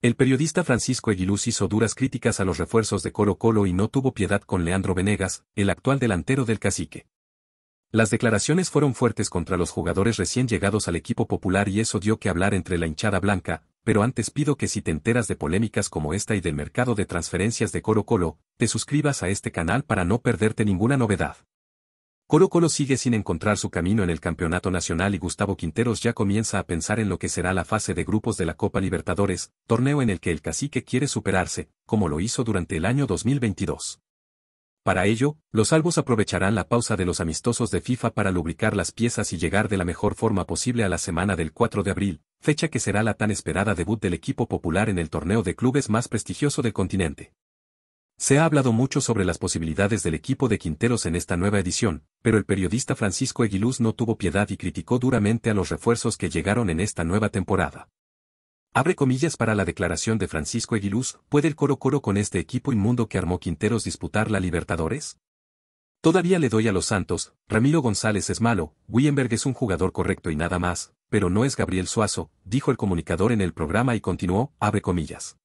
El periodista Francisco Aguiluz hizo duras críticas a los refuerzos de Colo Colo y no tuvo piedad con Leandro Venegas, el actual delantero del cacique. Las declaraciones fueron fuertes contra los jugadores recién llegados al equipo popular y eso dio que hablar entre la hinchada blanca, pero antes pido que si te enteras de polémicas como esta y del mercado de transferencias de Colo Colo, te suscribas a este canal para no perderte ninguna novedad. Colo Colo sigue sin encontrar su camino en el campeonato nacional y Gustavo Quinteros ya comienza a pensar en lo que será la fase de grupos de la Copa Libertadores, torneo en el que el cacique quiere superarse, como lo hizo durante el año 2022. Para ello, los albos aprovecharán la pausa de los amistosos de FIFA para lubricar las piezas y llegar de la mejor forma posible a la semana del 4 de abril, fecha que será la tan esperada debut del equipo popular en el torneo de clubes más prestigioso del continente. Se ha hablado mucho sobre las posibilidades del equipo de Quinteros en esta nueva edición, pero el periodista Francisco Aguiluz no tuvo piedad y criticó duramente a los refuerzos que llegaron en esta nueva temporada. Abre comillas para la declaración de Francisco Aguiluz: ¿puede el Coro Coro con este equipo inmundo que armó Quinteros disputar la Libertadores? Todavía le doy a los Santos, Ramiro González es malo, Wienberg es un jugador correcto y nada más, pero no es Gabriel Suazo, dijo el comunicador en el programa y continuó, abre comillas.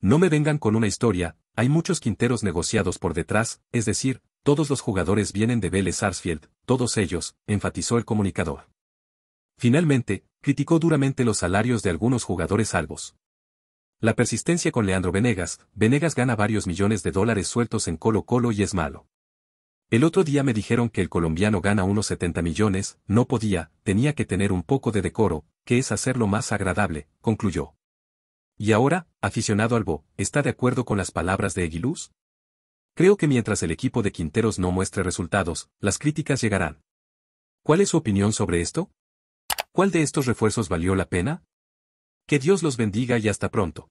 No me vengan con una historia, hay muchos quinteros negociados por detrás, es decir, todos los jugadores vienen de Vélez Sarsfield, todos ellos, enfatizó el comunicador. Finalmente, criticó duramente los salarios de algunos jugadores salvos. La persistencia con Leandro Venegas, Venegas gana varios millones de dólares sueltos en Colo Colo y es malo. El otro día me dijeron que el colombiano gana unos 70 millones, no podía, tenía que tener un poco de decoro, que es hacerlo más agradable, concluyó. Y ahora, aficionado Albo, ¿está de acuerdo con las palabras de Eguiluz? Creo que mientras el equipo de Quinteros no muestre resultados, las críticas llegarán. ¿Cuál es su opinión sobre esto? ¿Cuál de estos refuerzos valió la pena? Que Dios los bendiga y hasta pronto.